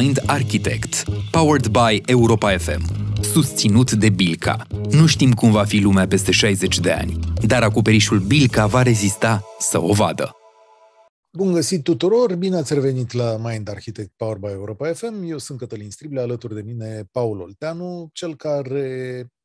Mind Architect, powered by Europa FM, susținut de Bilca. Nu știm cum va fi lumea peste 60 de ani, dar acoperișul Bilca va rezista să o vadă. Bun găsit tuturor, bine ați revenit la Mind Architect Power by Europa FM. Eu sunt Cătălin Strible, alături de mine Paul Olteanu, cel care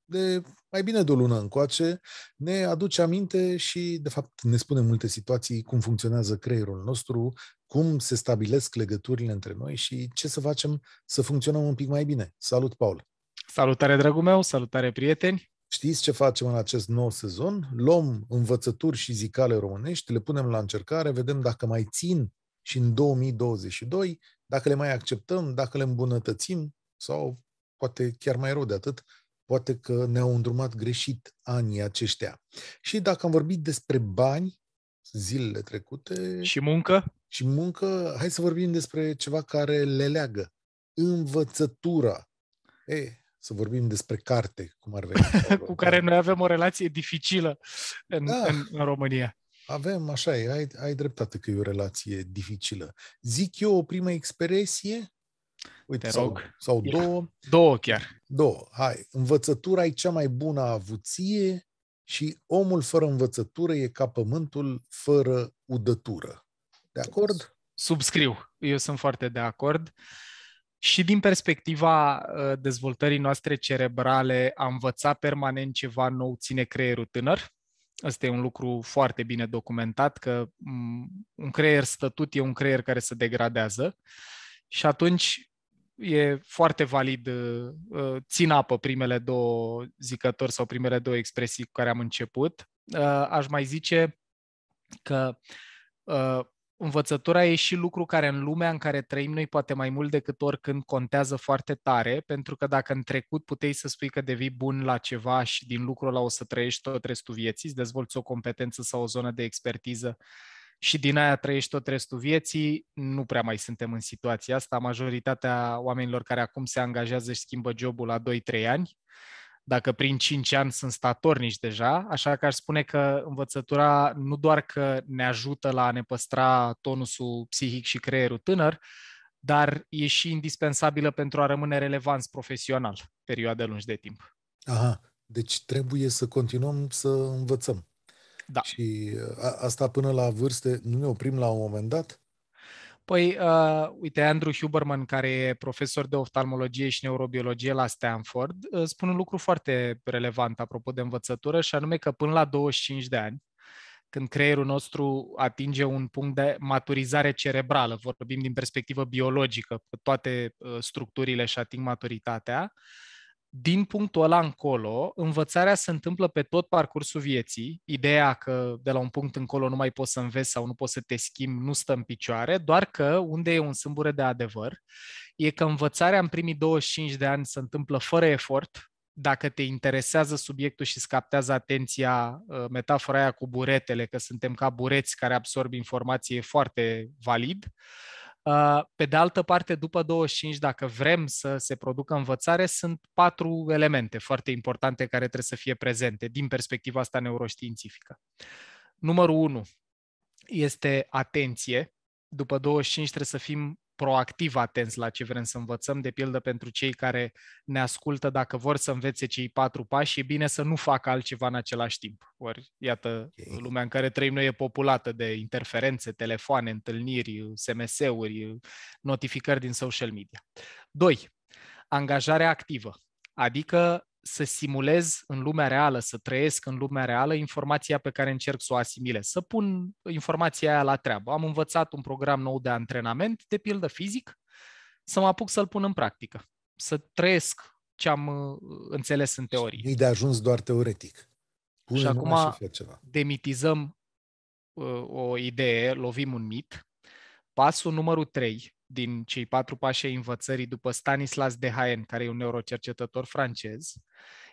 de mai bine de o lună încoace, ne aduce aminte și, de fapt, ne spune multe situații cum funcționează creierul nostru, cum se stabilesc legăturile între noi și ce să facem să funcționăm un pic mai bine. Salut, Paul! Salutare, dragul meu! Salutare, prieteni! Știți ce facem în acest nou sezon? Luăm învățături și zicale românești, le punem la încercare, vedem dacă mai țin și în 2022, dacă le mai acceptăm, dacă le îmbunătățim sau poate chiar mai rău de atât, Poate că ne-au îndrumat greșit anii aceștia. Și dacă am vorbit despre bani zilele trecute... Și muncă? Și muncă, hai să vorbim despre ceva care le leagă. Învățătura. E să vorbim despre carte, cum ar veni. Cu care noi avem o relație dificilă în, da. în, în România. Avem, așa e, ai, ai dreptate că e o relație dificilă. Zic eu o primă expresie, uite, Te sau, rog. sau două. Două chiar. Două, hai, învățătura e cea mai bună avuție și omul fără învățătură e ca pământul fără udătură. De acord? Subscriu. Eu sunt foarte de acord. Și din perspectiva ă, dezvoltării noastre cerebrale, a învăța permanent ceva nou ține creierul tânăr. Asta e un lucru foarte bine documentat, că un creier stătut e un creier care se degradează. Și atunci e foarte valid, uh, uh, țin apă primele două zicători sau primele două expresii cu care am început. Uh, aș mai zice că învățătura e și lucru care în lumea în care trăim noi poate mai mult decât oricând contează foarte tare, pentru că dacă în trecut puteai să spui că devii bun la ceva și din lucrul ăla o să trăiești tot restul vieții, îți dezvolți o competență sau o zonă de expertiză și din aia trăiești tot restul vieții, nu prea mai suntem în situația asta. Majoritatea oamenilor care acum se angajează și schimbă jobul la 2-3 ani, dacă prin 5 ani sunt statornici deja, așa că aș spune că învățătura nu doar că ne ajută la a ne păstra tonusul psihic și creierul tânăr, dar e și indispensabilă pentru a rămâne relevanți profesional perioade lungi de timp. Aha, deci trebuie să continuăm să învățăm. Da. Și uh, a, asta până la vârste, nu ne oprim la un moment dat? Păi, uh, uite, Andrew Huberman, care e profesor de oftalmologie și neurobiologie la Stanford, uh, spune un lucru foarte relevant apropo de învățătură, și anume că până la 25 de ani, când creierul nostru atinge un punct de maturizare cerebrală, vorbim din perspectivă biologică, toate uh, structurile și ating maturitatea, uh, din punctul ăla încolo, învățarea se întâmplă pe tot parcursul vieții. Ideea că de la un punct încolo nu mai poți să înveți sau nu poți să te schimbi nu stă în picioare, doar că unde e un sâmbure de adevăr e că învățarea în primii 25 de ani se întâmplă fără efort, dacă te interesează subiectul și scaptează atenția, ă, metafora aia cu buretele, că suntem ca bureți care absorb informație, e foarte valid. Uh, pe de altă parte, după 25, dacă vrem să se producă învățare, sunt patru elemente foarte importante care trebuie să fie prezente din perspectiva asta neuroștiințifică. Numărul 1 este atenție. După 25 trebuie să fim proactiv atenți la ce vrem să învățăm, de pildă pentru cei care ne ascultă, dacă vor să învețe cei patru pași, e bine să nu facă altceva în același timp. Ori, iată, okay. lumea în care trăim noi e populată de interferențe, telefoane, întâlniri, SMS-uri, notificări din social media. 2. Angajarea activă, adică să simulez în lumea reală, să trăiesc în lumea reală informația pe care încerc să o asimilez, să pun informația aia la treabă. Am învățat un program nou de antrenament, de pildă fizic, să mă apuc să-l pun în practică, să trăiesc ce am uh, înțeles în teorie. Nu-i de ajuns doar teoretic. Pune și acum ceva. demitizăm uh, o idee, lovim un mit. Pasul numărul 3 din cei patru pași ai învățării după Stanislas Dehaene, care e un neurocercetător francez,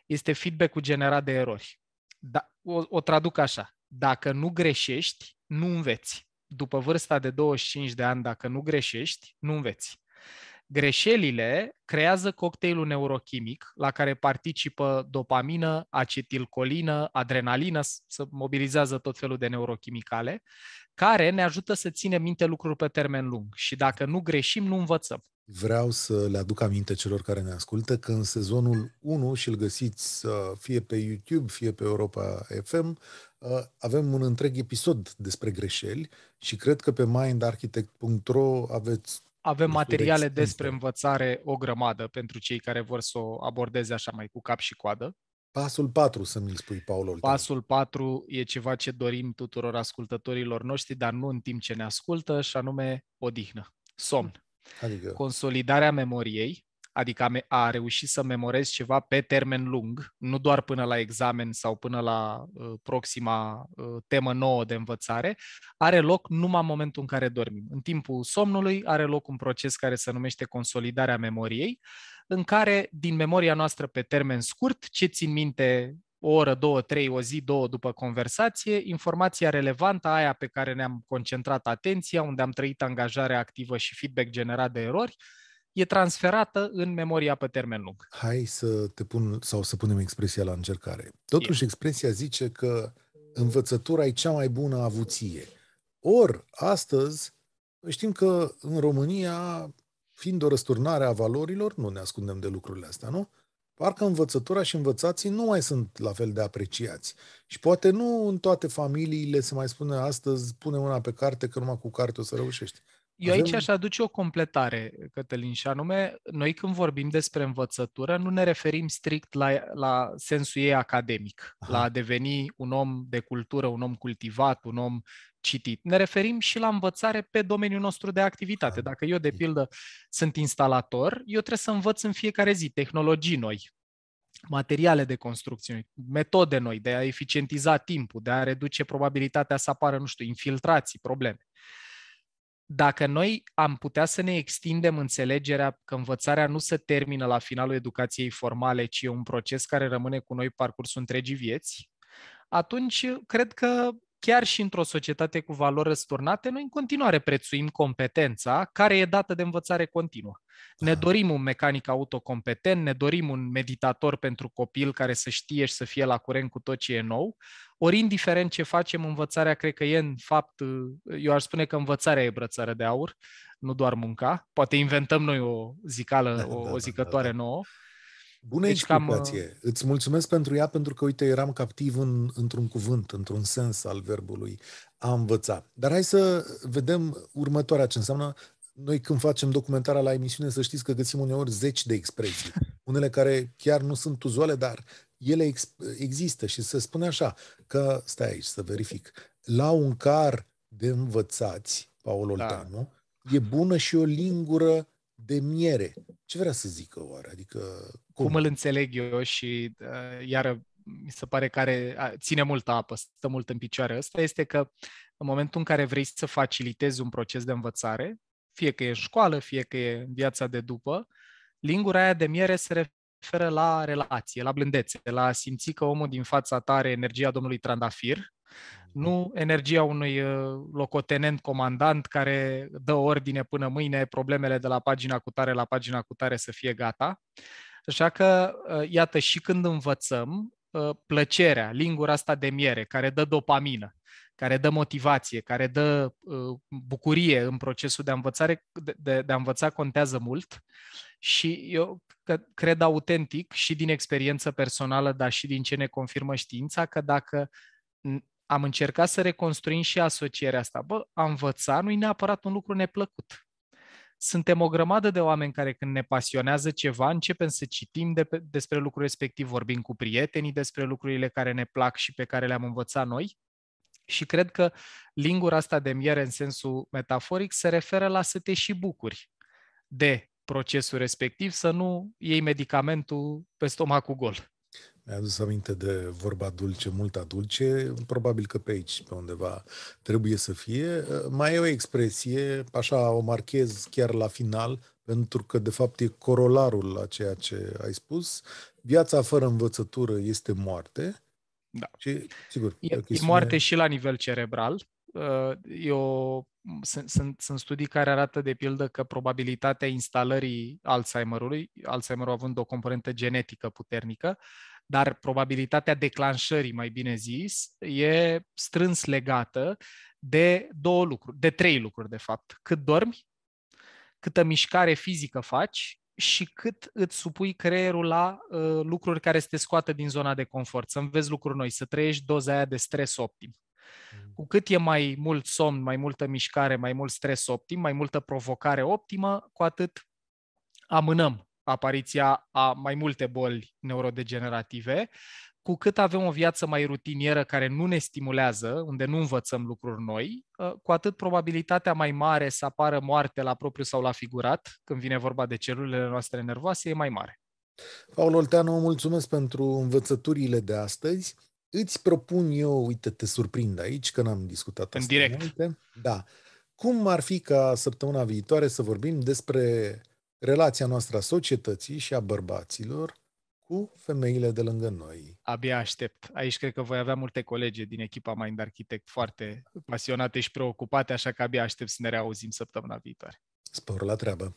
este feedback-ul generat de erori. Da, o, o traduc așa. Dacă nu greșești, nu înveți. După vârsta de 25 de ani, dacă nu greșești, nu înveți. Greșelile creează cocktailul neurochimic la care participă dopamină, acetilcolină, adrenalină, să mobilizează tot felul de neurochimicale, care ne ajută să ținem minte lucruri pe termen lung. Și dacă nu greșim, nu învățăm. Vreau să le aduc aminte celor care ne ascultă că în sezonul 1, și îl găsiți uh, fie pe YouTube, fie pe Europa FM, uh, avem un întreg episod despre greșeli și cred că pe mindarchitect.ro aveți avem materiale despre învățare o grămadă pentru cei care vor să o abordeze așa mai cu cap și coadă. Pasul 4, să mi spui, Paul Oltean. Pasul 4 e ceva ce dorim tuturor ascultătorilor noștri, dar nu în timp ce ne ascultă, și anume odihnă, somn. Adică... Consolidarea memoriei, adică a reușit să memorez ceva pe termen lung, nu doar până la examen sau până la uh, proxima uh, temă nouă de învățare, are loc numai în momentul în care dormim. În timpul somnului are loc un proces care se numește consolidarea memoriei, în care din memoria noastră pe termen scurt, ce țin minte o oră, două, trei, o zi, două după conversație, informația relevantă, aia pe care ne-am concentrat atenția, unde am trăit angajarea activă și feedback generat de erori, e transferată în memoria pe termen lung. Hai să te pun sau să punem expresia la încercare. Totuși, expresia zice că învățătura e cea mai bună avuție. Or, astăzi, știm că în România, fiind o răsturnare a valorilor, nu ne ascundem de lucrurile astea, nu? Parcă învățătura și învățații nu mai sunt la fel de apreciați. Și poate nu în toate familiile se mai spune astăzi, pune mâna pe carte, că numai cu carte o să reușești. Eu aici aș aduce o completare, Cătălin, și anume, noi când vorbim despre învățătură, nu ne referim strict la, la sensul ei academic, Aha. la a deveni un om de cultură, un om cultivat, un om citit. Ne referim și la învățare pe domeniul nostru de activitate. Dacă eu, de pildă, sunt instalator, eu trebuie să învăț în fiecare zi tehnologii noi, materiale de construcție, metode noi de a eficientiza timpul, de a reduce probabilitatea să apară, nu știu, infiltrații, probleme dacă noi am putea să ne extindem înțelegerea că învățarea nu se termină la finalul educației formale, ci e un proces care rămâne cu noi parcursul întregii vieți, atunci cred că chiar și într-o societate cu valori răsturnate, noi în continuare prețuim competența care e dată de învățare continuă. Ne ah. dorim un mecanic autocompetent, ne dorim un meditator pentru copil care să știe și să fie la curent cu tot ce e nou, ori indiferent ce facem, învățarea cred că e în fapt, eu aș spune că învățarea e brățară de aur, nu doar munca, poate inventăm noi o zicală, da, o, da, o da, da, zicătoare da, da. nouă, Bună deci explicație. Cam... Uh, Îți mulțumesc pentru ea, pentru că, uite, eram captiv în, într-un cuvânt, într-un sens al verbului a învăța. Dar hai să vedem următoarea ce înseamnă. Noi când facem documentarea la emisiune, să știți că găsim uneori zeci de expresii. Unele care chiar nu sunt uzuale, dar ele ex- există și se spune așa, că, stai aici să verific, la un car de învățați, da. Olteanu, da. e bună și o lingură de miere. Ce vrea să zică oare? Adică, cum? cum îl înțeleg eu și uh, iară mi se pare că are, ține multă apă, stă mult în picioare ăsta, este că în momentul în care vrei să facilitezi un proces de învățare, fie că e în școală, fie că e în viața de după, lingura aia de miere se referă la relație, la blândețe, la simți că omul din fața ta are energia domnului Trandafir nu energia unui uh, locotenent comandant care dă ordine până mâine problemele de la pagina cu tare la pagina cu tare să fie gata. Așa că, uh, iată, și când învățăm, uh, plăcerea, lingura asta de miere, care dă dopamină, care dă motivație, care dă bucurie în procesul de, învățare, de, de a învăța, contează mult. Și eu cred autentic și din experiență personală, dar și din ce ne confirmă știința, că dacă am încercat să reconstruim și asocierea asta. Bă, a învăța nu e neapărat un lucru neplăcut. Suntem o grămadă de oameni care când ne pasionează ceva, începem să citim de pe, despre lucrul respectiv, vorbim cu prietenii despre lucrurile care ne plac și pe care le-am învățat noi. Și cred că lingura asta de miere în sensul metaforic se referă la să te și bucuri de procesul respectiv, să nu iei medicamentul pe stomacul gol. Mi-a adus aminte de vorba dulce, multa dulce, probabil că pe aici, pe undeva, trebuie să fie. Mai e o expresie, așa o marchez chiar la final, pentru că, de fapt, e corolarul la ceea ce ai spus. Viața fără învățătură este moarte. Da. Și, sigur, e, e moarte și la nivel cerebral, Uh, eu, sunt, sunt, sunt studii care arată, de pildă, că probabilitatea instalării Alzheimerului, Alzheimerul având o componentă genetică puternică, dar probabilitatea declanșării, mai bine zis, e strâns legată de două lucruri, de trei lucruri, de fapt. Cât dormi, câtă mișcare fizică faci și cât îți supui creierul la uh, lucruri care să te scoată din zona de confort, să înveți lucruri noi, să trăiești doza aia de stres optim. Mm-hmm. Cu cât e mai mult somn, mai multă mișcare, mai mult stres optim, mai multă provocare optimă, cu atât amânăm apariția a mai multe boli neurodegenerative, cu cât avem o viață mai rutinieră care nu ne stimulează, unde nu învățăm lucruri noi, ă, cu atât probabilitatea mai mare să apară moarte la propriu sau la figurat, când vine vorba de celulele noastre nervoase, e mai mare. Paul Olteanu, mulțumesc pentru învățăturile de astăzi îți propun eu, uite, te surprind aici, că n-am discutat asta. În direct. Înainte. Da. Cum ar fi ca săptămâna viitoare să vorbim despre relația noastră a societății și a bărbaților cu femeile de lângă noi. Abia aștept. Aici cred că voi avea multe colege din echipa Mind Architect foarte pasionate și preocupate, așa că abia aștept să ne reauzim săptămâna viitoare. Spor la treabă!